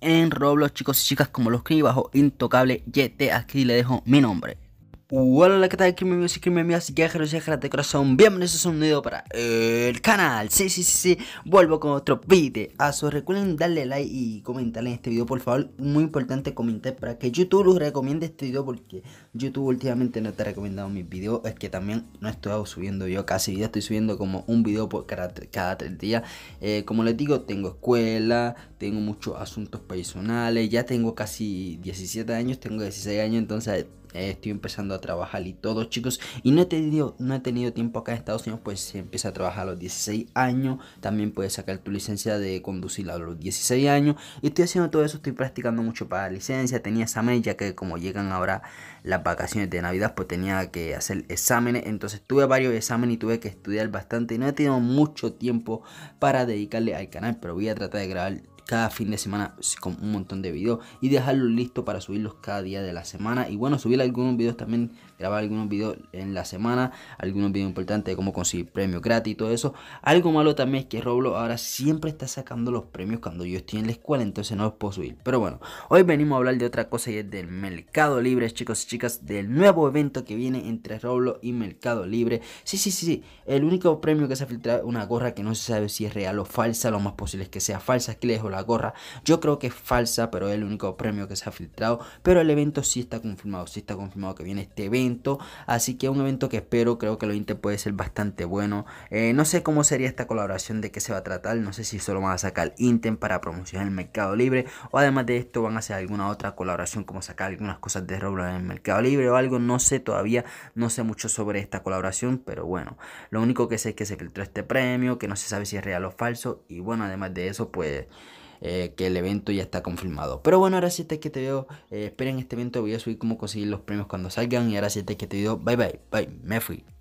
en Roblox, chicos y chicas, como lo escribí bajo Intocable YT. Aquí le dejo mi nombre. Hola, ¿qué tal? mis me así que me viajeros de corazón? Bienvenidos a un video para el canal. Sí, sí, sí, sí. Vuelvo con otro video. A su recuerden darle like y comentar en este video, por favor. Muy importante comentar para que YouTube los recomiende este video porque YouTube últimamente no te ha recomendado mis videos. Es que también no estoy subiendo yo casi ya estoy subiendo como un video por cada, cada tres días. Eh, como les digo, tengo escuela, tengo muchos asuntos personales, ya tengo casi 17 años, tengo 16 años, entonces eh, estoy empezando a trabajar y todo, chicos. Y no he tenido, no he tenido tiempo acá en Estados Unidos, pues se empieza a trabajar a los 16 años. También puedes sacar tu licencia de conducir a los 16 años. Y estoy haciendo todo eso, estoy practicando mucho para la licencia. Tenía exámenes, ya que como llegan ahora las vacaciones de Navidad, pues tenía que hacer exámenes. Entonces tuve varios exámenes y tuve que estudiar bastante. Y no he tenido mucho tiempo para dedicarle al canal, pero voy a tratar de grabar cada fin de semana con un montón de videos y dejarlos listos para subirlos cada día de la semana. Y bueno, subir algunos videos también, grabar algunos videos en la semana, algunos videos importantes de cómo conseguir premios gratis y todo eso. Algo malo también es que Roblox ahora siempre está sacando los premios cuando yo estoy en la escuela, entonces no los puedo subir. Pero bueno, hoy venimos a hablar de otra cosa y es del Mercado Libre, chicos y chicas, del nuevo evento que viene entre Roblox y Mercado Libre. Sí, sí, sí, sí. El único premio que se ha filtrado es una gorra que no se sabe si es real o falsa, lo más posible es que sea falsa. es que les dejo la gorra. Yo creo que es falsa, pero es el único premio que se ha filtrado. Pero el evento sí está confirmado, sí está confirmado que viene este evento. Así que es un evento que espero, creo que lo Inter puede ser bastante bueno. Eh, no sé cómo sería esta colaboración, de qué se va a tratar. No sé si solo van a sacar intent para promocionar el mercado libre. O además de esto van a hacer alguna otra colaboración, como sacar algunas cosas de Roblox en el mercado libre o algo. No sé todavía, no sé mucho sobre esta colaboración. Pero bueno, lo único que sé es que se filtró este premio, que no se sabe si es real o falso. Y bueno, además de eso, pues... Eh, que el evento ya está confirmado. Pero bueno, ahora sí que te veo. Eh, esperen este evento, voy a subir cómo conseguir los premios cuando salgan. Y ahora sí que te digo, Bye bye, bye, me fui.